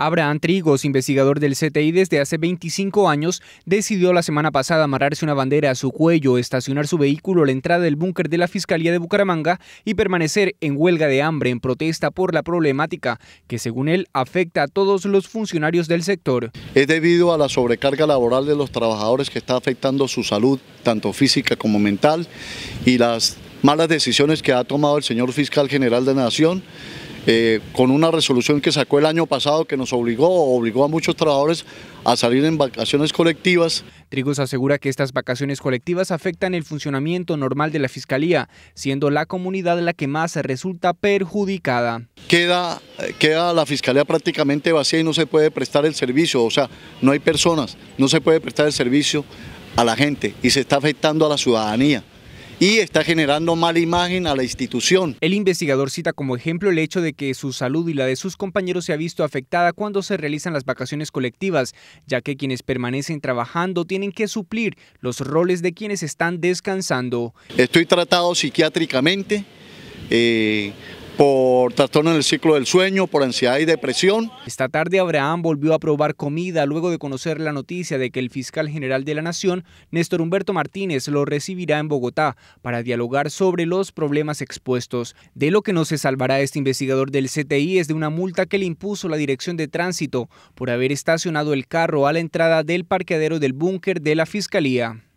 Abraham Trigos, investigador del CTI desde hace 25 años, decidió la semana pasada amarrarse una bandera a su cuello, estacionar su vehículo a la entrada del búnker de la Fiscalía de Bucaramanga y permanecer en huelga de hambre en protesta por la problemática que, según él, afecta a todos los funcionarios del sector. Es debido a la sobrecarga laboral de los trabajadores que está afectando su salud, tanto física como mental, y las malas decisiones que ha tomado el señor fiscal general de la Nación eh, con una resolución que sacó el año pasado que nos obligó obligó a muchos trabajadores a salir en vacaciones colectivas. Trigos asegura que estas vacaciones colectivas afectan el funcionamiento normal de la Fiscalía, siendo la comunidad la que más resulta perjudicada. Queda, queda la Fiscalía prácticamente vacía y no se puede prestar el servicio, o sea, no hay personas, no se puede prestar el servicio a la gente y se está afectando a la ciudadanía y está generando mala imagen a la institución. El investigador cita como ejemplo el hecho de que su salud y la de sus compañeros se ha visto afectada cuando se realizan las vacaciones colectivas, ya que quienes permanecen trabajando tienen que suplir los roles de quienes están descansando. Estoy tratado psiquiátricamente, eh, por trastorno en el ciclo del sueño, por ansiedad y depresión. Esta tarde Abraham volvió a probar comida luego de conocer la noticia de que el fiscal general de la Nación, Néstor Humberto Martínez, lo recibirá en Bogotá para dialogar sobre los problemas expuestos. De lo que no se salvará este investigador del CTI es de una multa que le impuso la Dirección de Tránsito por haber estacionado el carro a la entrada del parqueadero del búnker de la Fiscalía.